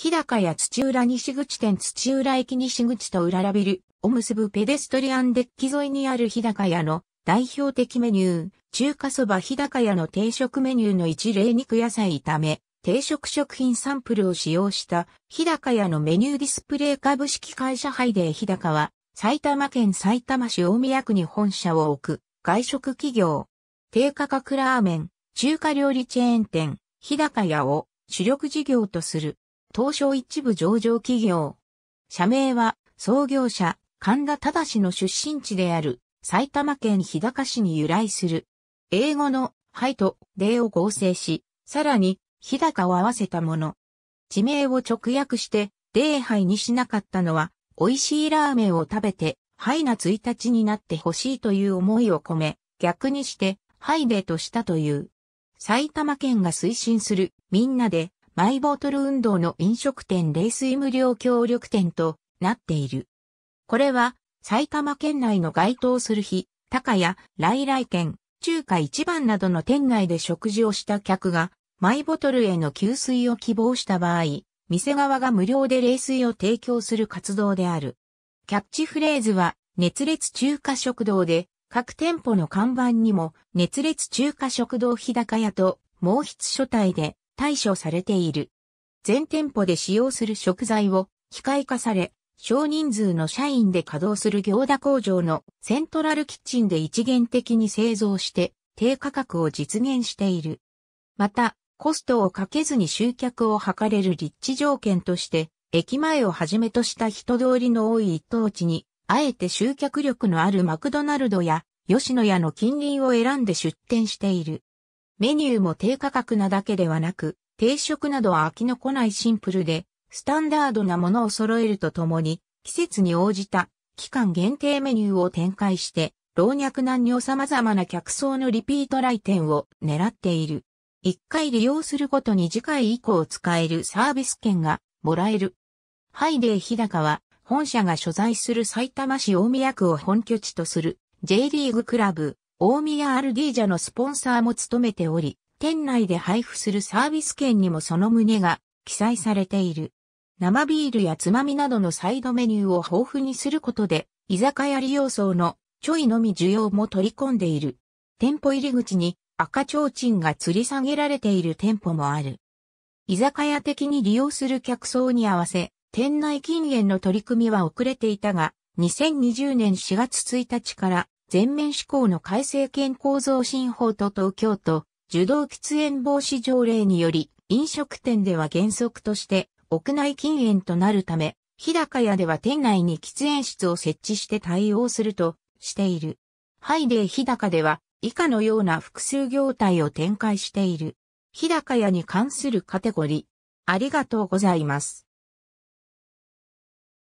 日高や土浦西口店土浦駅西口と浦らビルを結ぶペデストリアンデッキ沿いにある日高屋の代表的メニュー、中華そば日高屋の定食メニューの一例肉野菜炒め、定食食品サンプルを使用した日高屋のメニューディスプレイ株式会社ハイデー日高は埼玉県埼玉市大宮区に本社を置く外食企業。低価格ラーメン、中華料理チェーン店、日高屋を主力事業とする。東証一部上場企業。社名は、創業者、神田正の出身地である、埼玉県日高市に由来する。英語の、ハイと、デを合成し、さらに、日高を合わせたもの。地名を直訳して、礼イにしなかったのは、美味しいラーメンを食べて、ハイな1日になってほしいという思いを込め、逆にして、ハイデーとしたという。埼玉県が推進する、みんなで、マイボトル運動の飲食店冷水無料協力店となっている。これは埼玉県内の該当する日、高屋、来来県、中華一番などの店内で食事をした客が、マイボトルへの給水を希望した場合、店側が無料で冷水を提供する活動である。キャッチフレーズは、熱烈中華食堂で、各店舗の看板にも、熱烈中華食堂日高屋と、毛筆書体で、対処されている。全店舗で使用する食材を機械化され、少人数の社員で稼働する行田工場のセントラルキッチンで一元的に製造して低価格を実現している。また、コストをかけずに集客を図れる立地条件として、駅前をはじめとした人通りの多い一等地に、あえて集客力のあるマクドナルドや吉野家の近隣を選んで出店している。メニューも低価格なだけではなく、定食などは飽きのこないシンプルで、スタンダードなものを揃えるとともに、季節に応じた期間限定メニューを展開して、老若男女様々な客層のリピート来店を狙っている。1回利用するごとに次回以降使えるサービス券がもらえる。ハイデー日高は本社が所在する埼玉市大宮区を本拠地とする J リーグクラブ大宮アルディージャのスポンサーも務めており、店内で配布するサービス券にもその旨が記載されている。生ビールやつまみなどのサイドメニューを豊富にすることで、居酒屋利用層のちょいのみ需要も取り込んでいる。店舗入り口に赤ちょうちんが吊り下げられている店舗もある。居酒屋的に利用する客層に合わせ、店内禁煙の取り組みは遅れていたが、2020年4月1日から全面施行の改正健康増進法と東京都、受動喫煙防止条例により、飲食店では原則として、屋内禁煙となるため、日高屋では店内に喫煙室を設置して対応するとしている。ハイデー日高では、以下のような複数業態を展開している。日高屋に関するカテゴリー。ありがとうございます。